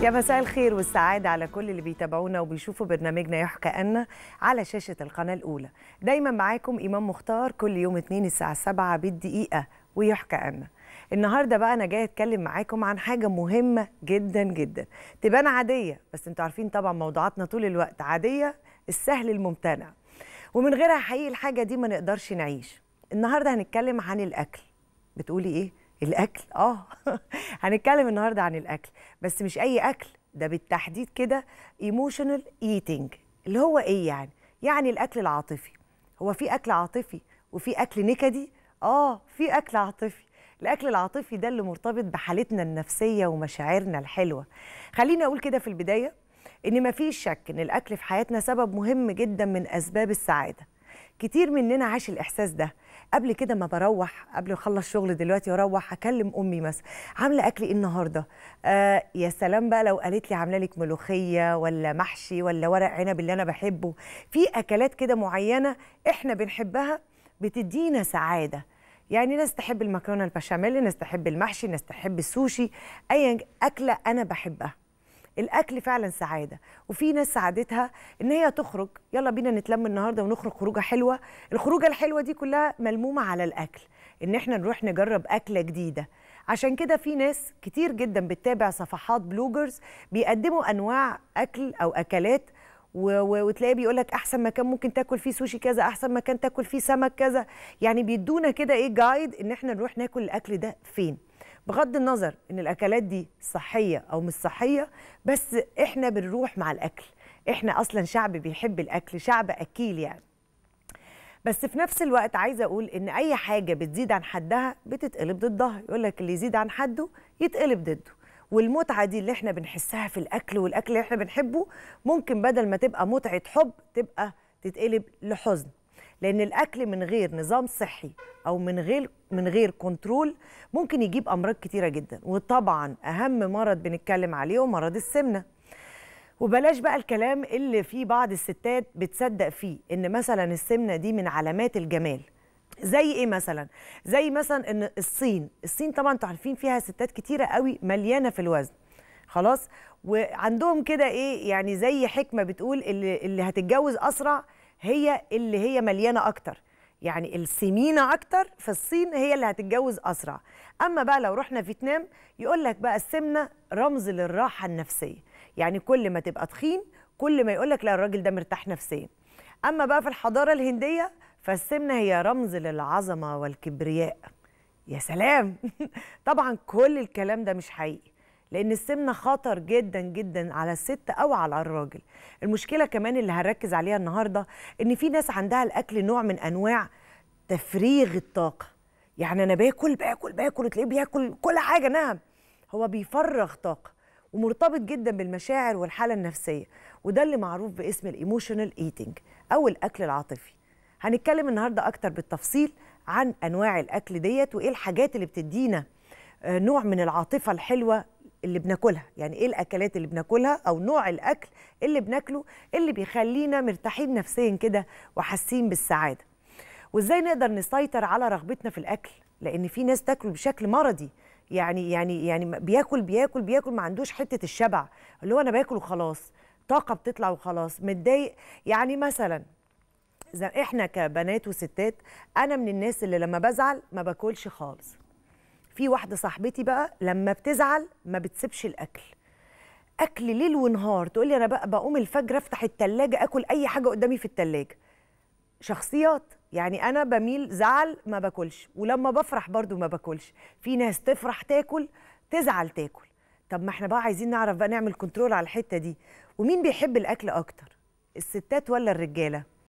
يا مساء الخير والسعادة على كل اللي بيتابعونا وبيشوفوا برنامجنا يحكى أن على شاشة القناة الأولى دايما معاكم إمام مختار كل يوم اثنين الساعة 7 بالدقيقة ويحكى أن النهارده بقى انا جايه اتكلم معاكم عن حاجه مهمه جدا جدا تبان عاديه بس انتوا عارفين طبعا موضوعاتنا طول الوقت عاديه السهل الممتنع ومن غيرها حقيقي الحاجه دي ما نقدرش نعيش النهارده هنتكلم عن الاكل بتقولي ايه الاكل اه هنتكلم النهارده عن الاكل بس مش اي اكل ده بالتحديد كده ايموشنال ايتينج اللي هو ايه يعني يعني الاكل العاطفي هو في اكل عاطفي وفي اكل نكدي اه في اكل عاطفي الاكل العاطفي ده اللي مرتبط بحالتنا النفسيه ومشاعرنا الحلوه خليني اقول كده في البدايه ان مفيش شك ان الاكل في حياتنا سبب مهم جدا من اسباب السعاده كتير مننا عاش الاحساس ده قبل كده ما بروح قبل اخلص شغل دلوقتي واروح اكلم امي مثلا عامله اكل ايه النهارده آه يا سلام بقى لو قالت لي عامله لك ملوخيه ولا محشي ولا ورق عنب اللي انا بحبه في اكلات كده معينه احنا بنحبها بتدينا سعاده يعني ناس تحب المكرونه البشاميل ناس تحب المحشي ناس تحب السوشي اي اكله انا بحبها الاكل فعلا سعاده وفي ناس سعادتها ان هي تخرج يلا بينا نتلم النهارده ونخرج خروجه حلوه الخروجه الحلوه دي كلها ملمومه على الاكل ان احنا نروح نجرب اكله جديده عشان كده في ناس كتير جدا بتتابع صفحات بلوجرز بيقدموا انواع اكل او اكلات وتلاقيه بيقول لك احسن مكان ممكن تاكل فيه سوشي كذا احسن مكان تاكل فيه سمك كذا يعني بيدونا كده ايه جايد ان احنا نروح ناكل الاكل ده فين بغض النظر ان الاكلات دي صحيه او مش صحيه بس احنا بنروح مع الاكل احنا اصلا شعب بيحب الاكل شعب اكيل يعني بس في نفس الوقت عايزه اقول ان اي حاجه بتزيد عن حدها بتتقلب ضدها يقول لك اللي يزيد عن حده يتقلب ضده والمتعه دي اللي احنا بنحسها في الاكل والاكل اللي احنا بنحبه ممكن بدل ما تبقى متعه حب تبقى تتقلب لحزن لان الاكل من غير نظام صحي او من غير من غير كنترول ممكن يجيب امراض كتيره جدا وطبعا اهم مرض بنتكلم عليه هو مرض السمنه وبلاش بقى الكلام اللي في بعض الستات بتصدق فيه ان مثلا السمنه دي من علامات الجمال زي ايه مثلا زي مثلا ان الصين الصين طبعا انتوا عارفين فيها ستات كتيره قوي مليانه في الوزن خلاص وعندهم كده ايه يعني زي حكمه بتقول اللي, اللي هتتجوز اسرع هي اللي هي مليانه اكتر يعني السمينه اكتر في الصين هي اللي هتتجوز اسرع اما بقى لو رحنا فيتنام يقول لك بقى السمنه رمز للراحه النفسيه يعني كل ما تبقى تخين كل ما يقول لك لا الراجل ده مرتاح نفسيا اما بقى في الحضاره الهنديه فالسمنه هي رمز للعظمه والكبرياء يا سلام طبعا كل الكلام ده مش حقيقي لان السمنه خطر جدا جدا على الست او على الراجل المشكله كمان اللي هنركز عليها النهارده ان في ناس عندها الاكل نوع من انواع تفريغ الطاقه يعني انا باكل باكل باكل تلاقيه بياكل كل حاجه نعم هو بيفرغ طاقه ومرتبط جدا بالمشاعر والحاله النفسيه وده اللي معروف باسم الايموشنال ايتينج او الاكل العاطفي هنتكلم النهارده اكتر بالتفصيل عن انواع الاكل ديت وايه الحاجات اللي بتدينا آه، نوع من العاطفه الحلوه اللي بناكلها يعني ايه الاكلات اللي بناكلها او نوع الاكل اللي بناكله اللي بيخلينا مرتاحين نفسيا كده وحاسين بالسعاده وازاي نقدر نسيطر على رغبتنا في الاكل لان في ناس تاكل بشكل مرضي يعني يعني يعني بياكل بياكل بياكل ما عندوش حته الشبع اللي هو انا باكل وخلاص طاقه بتطلع وخلاص متضايق يعني مثلا احنا كبنات وستات انا من الناس اللي لما بزعل ما باكلش خالص في واحده صاحبتي بقى لما بتزعل ما بتسيبش الاكل اكل ليل ونهار تقول لي انا بقى بقوم الفجر افتح الثلاجه اكل اي حاجه قدامي في الثلاجه شخصيات يعني انا بميل زعل ما باكلش ولما بفرح برضو ما باكلش في ناس تفرح تاكل تزعل تاكل طب ما احنا بقى عايزين نعرف بقى نعمل كنترول على الحته دي ومين بيحب الاكل اكتر الستات ولا الرجاله